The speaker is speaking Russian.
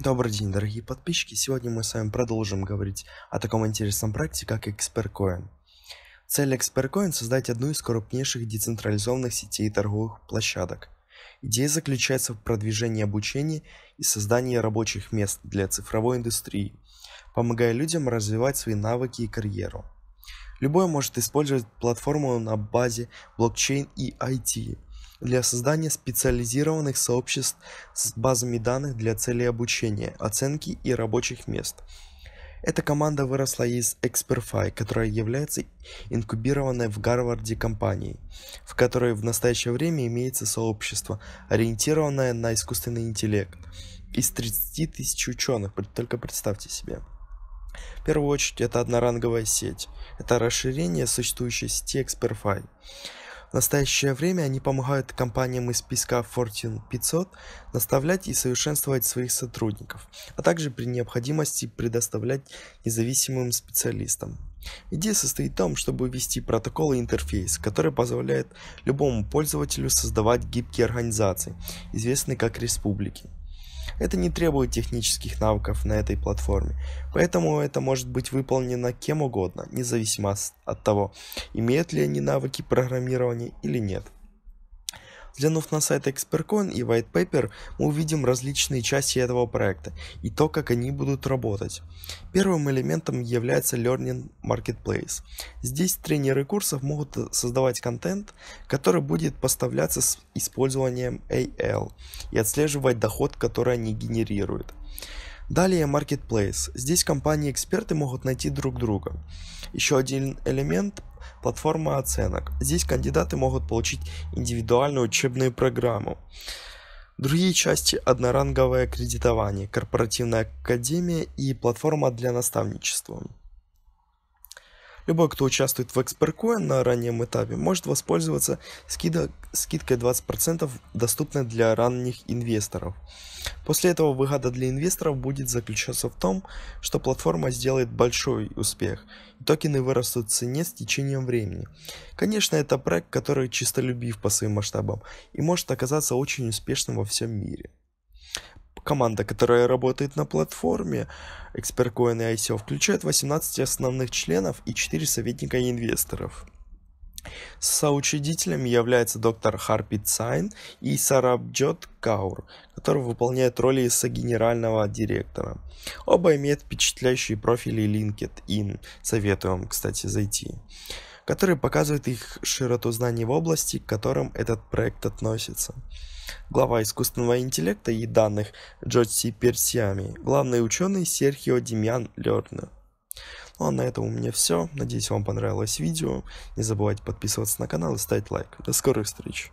Добрый день, дорогие подписчики! Сегодня мы с вами продолжим говорить о таком интересном проекте, как Expertcoin. Цель Expertcoin создать одну из крупнейших децентрализованных сетей торговых площадок. Идея заключается в продвижении обучения и создании рабочих мест для цифровой индустрии, помогая людям развивать свои навыки и карьеру. Любой может использовать платформу на базе блокчейн и IT, для создания специализированных сообществ с базами данных для целей обучения, оценки и рабочих мест. Эта команда выросла из Experfy, которая является инкубированной в Гарварде компанией, в которой в настоящее время имеется сообщество, ориентированное на искусственный интеллект, из 30 тысяч ученых, только представьте себе. В первую очередь это одноранговая сеть, это расширение существующей сети Experfy. В настоящее время они помогают компаниям из списка Fortune 500 наставлять и совершенствовать своих сотрудников, а также при необходимости предоставлять независимым специалистам. Идея состоит в том, чтобы ввести протокол и интерфейс, который позволяет любому пользователю создавать гибкие организации, известные как республики. Это не требует технических навыков на этой платформе, поэтому это может быть выполнено кем угодно, независимо от того, имеют ли они навыки программирования или нет. Взглянув на сайт ExpertCoin и White Paper, мы увидим различные части этого проекта и то, как они будут работать. Первым элементом является Learning Marketplace. Здесь тренеры курсов могут создавать контент, который будет поставляться с использованием AL и отслеживать доход, который они генерируют. Далее Marketplace. Здесь компании-эксперты могут найти друг друга. Еще один элемент платформа оценок. Здесь кандидаты могут получить индивидуальную учебную программу. Другие части – одноранговое кредитование, корпоративная академия и платформа для наставничества. Любой, кто участвует в Эксперкое на раннем этапе, может воспользоваться скидок, скидкой 20% доступной для ранних инвесторов. После этого выгода для инвесторов будет заключаться в том, что платформа сделает большой успех, и токены вырастут в цене с течением времени. Конечно, это проект, который чистолюбив по своим масштабам и может оказаться очень успешным во всем мире. Команда, которая работает на платформе ExpertCoin и ICO, включает 18 основных членов и 4 советника инвесторов. Соучредителями являются доктор Харпит Сайн и Сарабджот Каур, который выполняет роли генерального директора. Оба имеют впечатляющие профили LinkedIn. Советую вам, кстати, зайти который показывает их широту знаний в области, к которым этот проект относится. Глава искусственного интеллекта и данных Джорджи Персиами, главный ученый Серхио Демьян Лернер. Ну а на этом у меня все. Надеюсь, вам понравилось видео. Не забывайте подписываться на канал и ставить лайк. До скорых встреч!